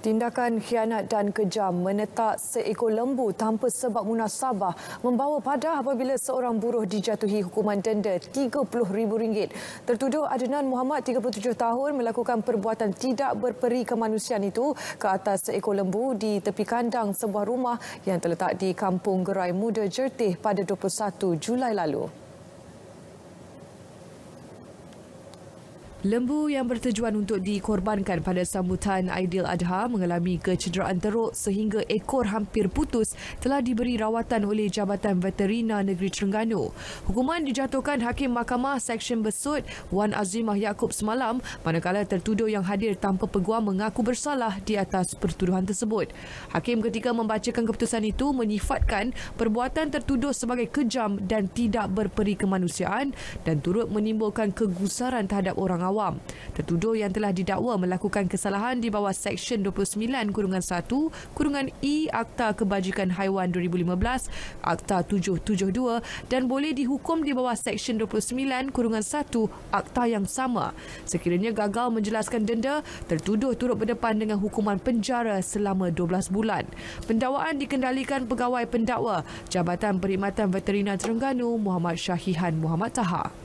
Tindakan khianat dan kejam menetak seekor lembu tanpa sebab munasabah membawa padah apabila seorang buruh dijatuhi hukuman denda RM30,000. Tertuduh Adnan Muhammad, 37 tahun, melakukan perbuatan tidak berperi kemanusiaan itu ke atas seekor lembu di tepi kandang sebuah rumah yang terletak di Kampung Gerai Muda Jertih pada 21 Julai lalu. Lembu yang bertujuan untuk dikorbankan pada sambutan Aidil Adha mengalami kecederaan teruk sehingga ekor hampir putus telah diberi rawatan oleh Jabatan Veterina Negeri Terengganu. Hukuman dijatuhkan Hakim Mahkamah Seksyen Besut Wan Azimah Yaakob semalam manakala tertuduh yang hadir tanpa peguam mengaku bersalah di atas pertuduhan tersebut. Hakim ketika membacakan keputusan itu menyifatkan perbuatan tertuduh sebagai kejam dan tidak berperi kemanusiaan dan turut menimbulkan kegusaran terhadap orang awam awam. Tertuduh yang telah didakwa melakukan kesalahan di bawah Seksyen 29 Kurungan 1 Kurungan E Akta Kebajikan Haiwan 2015 Akta 772 dan boleh dihukum di bawah Seksyen 29 Kurungan 1 Akta yang sama. Sekiranya gagal menjelaskan denda, tertuduh turut berdepan dengan hukuman penjara selama 12 bulan. Pendakwaan dikendalikan Pegawai Pendakwa Jabatan Perkhidmatan Veterina Terengganu Muhammad Syahihan Muhammad Taha.